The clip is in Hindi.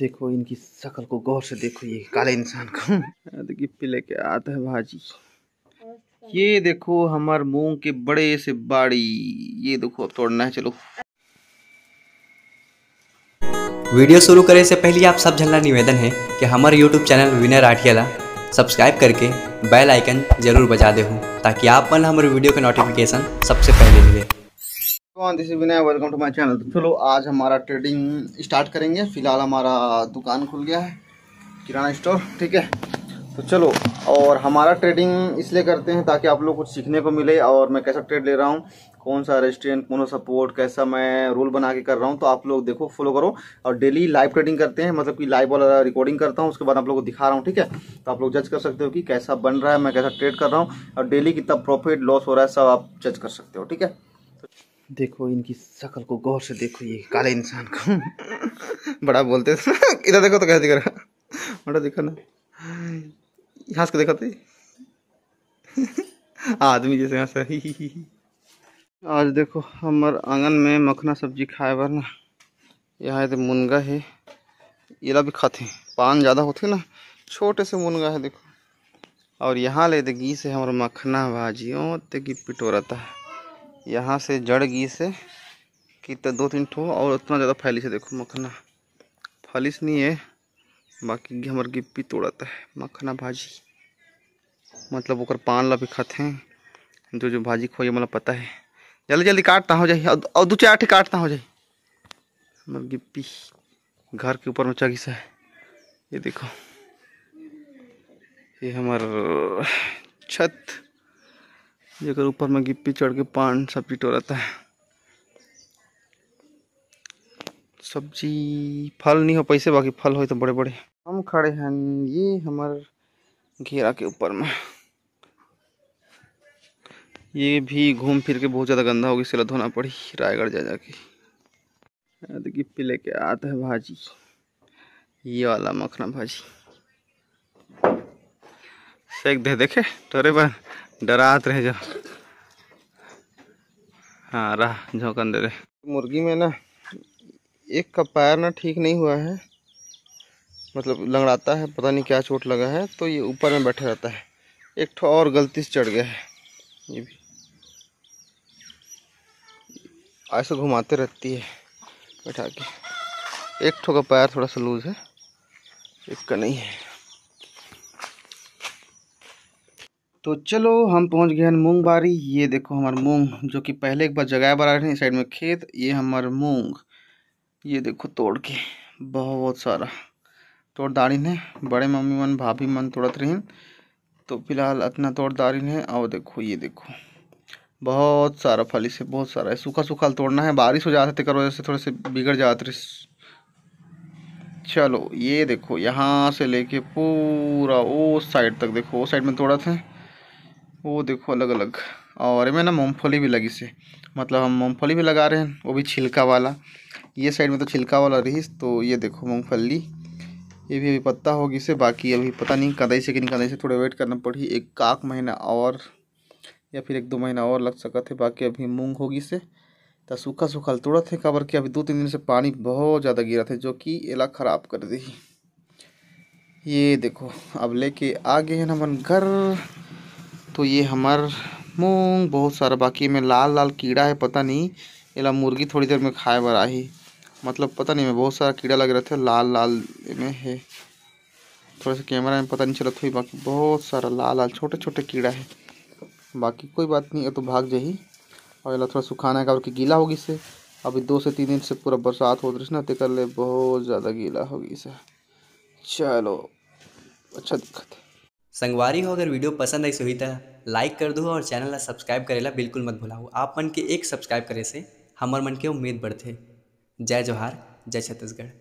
देखो इनकी शक्ल को गौर से देखो ये काले इंसान को हाँ, पिले के आते है भाजी ये देखो हमार मूंग के बड़े से बाड़ी ये देखो अब तोड़ना है चलो वीडियो शुरू करने से पहले आप सब जन निवेदन है कि हमारे YouTube चैनल विनर आठियाला सब्सक्राइब करके बेल आइकन जरूर बजा दे ताकि आप मन हमारे वीडियो के नोटिफिकेशन सबसे पहले मिले कौन this Vinay welcome to my channel तो चलो आज हमारा ट्रेडिंग स्टार्ट करेंगे फिलहाल हमारा दुकान खुल गया है किराना स्टोर ठीक है तो चलो और हमारा ट्रेडिंग इसलिए करते हैं ताकि आप लोग कुछ सीखने को मिले और मैं कैसा ट्रेड ले रहा हूँ कौन सा रेस्टोरेंट कौन सा सपोर्ट कैसा मैं रूल बना के कर रहा हूँ तो आप लोग देखो फॉलो करो और डेली लाइव ट्रेडिंग करते हैं मतलब कि लाइव वाला रिकॉर्डिंग करता हूँ उसके बाद आप लोग को दिखा रहा हूँ ठीक है तो आप लोग जज कर सकते हो कि कैसा बन रहा है मैं कैसा ट्रेड कर रहा हूँ और डेली कितना प्रॉफिट लॉस हो रहा है सब आप जज कर सकते हो ठीक है देखो इनकी शक्ल को गौर से देखो ये काले इंसान को बड़ा बोलते इधर देखो तो कैसे दिख रहा बड़ा दिखा ना हंस के देखो तो आदमी जैसे हंस आज देखो हमारे आंगन में मखना सब्जी खाए बार ना यहाँ तो मुनगा है ये ला भी खाते पान ज़्यादा होते ना छोटे से मुनगा है देखो और यहाँ ले दे तो घी से हमारा मखना भाजी ओ ते की पिटोरा है यहाँ से जड़ गई से कि तो दो तीन ठो और उतना ज़्यादा फैलिश है देखो मखना फैलिस नहीं है बाकी हमारे गिप्पी तोड़ता है मखना भाजी मतलब वो पान ला भी खाते हैं जो जो भाजी ये मतलब पता है जल्दी जल्दी काटता हो जाए और दो चार काटता हो जाए हमारे गिप्पी घर के ऊपर में चगिसा है ये देखो ये हमार छत जेकर ऊपर में गिप्पी चढ़ के पान सब्जी टोरता है सब्जी फल नहीं हो पैसे बाकी फल हो तो बड़े बड़े हम खड़े हैं ये हमारे घेरा के ऊपर में ये भी घूम फिर के बहुत ज़्यादा गंदा होगी सिला धोना पड़ी रायगढ़ जा जाके तो गिप्पी लेके आता है भाजी ये वाला मखना भाजी सेक दे देखे तोरे बार डरात रहे जो हाँ रहा झोंकन दे रहे मुर्गी में ना एक का पैर ना ठीक नहीं हुआ है मतलब लंगड़ाता है पता नहीं क्या चोट लगा है तो ये ऊपर में बैठा रहता है एक ठो और गलती से चढ़ गया है ये भी ऐसे घुमाते रहती है बैठा के एक ठो का पैर थोड़ा सा लूज है एक का नहीं है तो चलो हम पहुंच गए हैं मूंग बारी ये देखो हमारे मूंग जो कि पहले एक बार जगह बना रहे साइड में खेत ये हमारे मूंग ये देखो तोड़ के बहुत सारा तोड़ दारिन है बड़े मम्मी मन भाभी मन तोड़त रहीन तो फिलहाल इतना तोड़ दारिन है और देखो ये देखो बहुत सारा फल इसे बहुत सारा है सूखा सूखा तोड़ना है बारिश हो जाते तेकर वजह से थोड़े से बिगड़ जाते चलो ये देखो यहाँ से लेके पूरा उस साइड तक देखो उस साइड में तोड़ा थे वो देखो अलग अलग और इनमें ना मूँगफली भी लगी से मतलब हम मूँगफली भी लगा रहे हैं वो भी छिलका वाला ये साइड में तो छिलका वाला रही तो ये देखो मूँगफली ये भी अभी पत्ता होगी से बाकी अभी पता नहीं कदाई से कि नहीं कदाई से थोड़ा वेट करना पड़ी एक काक महीना और या फिर एक दो महीना और लग सका थे बाकी अभी मूंग होगी से तो सूखा सूखा तोड़ा थे कबर के अभी दो तीन दिन से पानी बहुत ज़्यादा गिरा थे जो कि एला ख़राब कर दी ये देखो अब लेके आ गए हैं मन घर तो ये हमार मूंग बहुत सारा बाकी में लाल लाल कीड़ा है पता नहीं एला मुर्गी थोड़ी देर में खाए बर आही मतलब पता नहीं मैं बहुत सारा कीड़ा लग रहा था लाल लाल में है थोड़ा सा कैमरा में पता नहीं चला हुई बाकी बहुत सारा लाल लाल छोटे छोटे कीड़ा है बाकी कोई बात नहीं है तो भाग जाही और एला थोड़ा सुखाना है काबर गीला होगी इसे अभी दो से तीन दिन से पूरा बरसात हो रही ना तो कर ले बहुत ज़्यादा गीला होगी इसे चलो अच्छा दिक्कत है संगवारी हो अगर वीडियो पसंद आई सोही तो लाइक कर दो और चैनल ला सब्सक्राइब ला बिल्कुल मत भुलाओ आप मन के एक सब्सक्राइब करे से हमार मन के उम्मीद बढ़ते जय जोहार जय छत्तीसगढ़